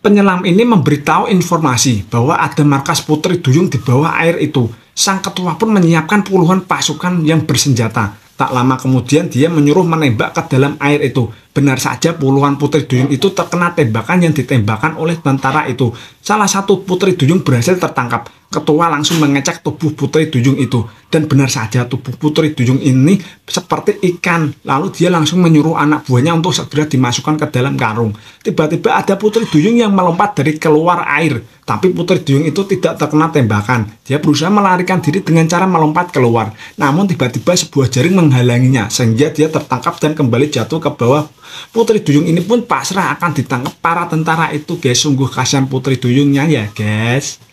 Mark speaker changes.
Speaker 1: Penyelam ini memberitahu informasi bahwa ada markas putri duyung di bawah air itu. Sang ketua pun menyiapkan puluhan pasukan yang bersenjata. Tak lama kemudian dia menyuruh menembak ke dalam air itu. Benar saja puluhan putri duyung itu terkena tembakan yang ditembakkan oleh tentara itu. Salah satu putri duyung berhasil tertangkap. Ketua langsung mengecek tubuh putri duyung itu. Dan benar saja tubuh putri duyung ini seperti ikan. Lalu dia langsung menyuruh anak buahnya untuk segera dimasukkan ke dalam karung. Tiba-tiba ada putri duyung yang melompat dari keluar air. Tapi putri duyung itu tidak terkena tembakan. Dia berusaha melarikan diri dengan cara melompat keluar. Namun tiba-tiba sebuah jaring menghalanginya sehingga dia tertangkap dan kembali jatuh ke bawah Putri Duyung ini pun pasrah akan ditangkap para tentara itu guys sungguh kasihan Putri Duyungnya ya guys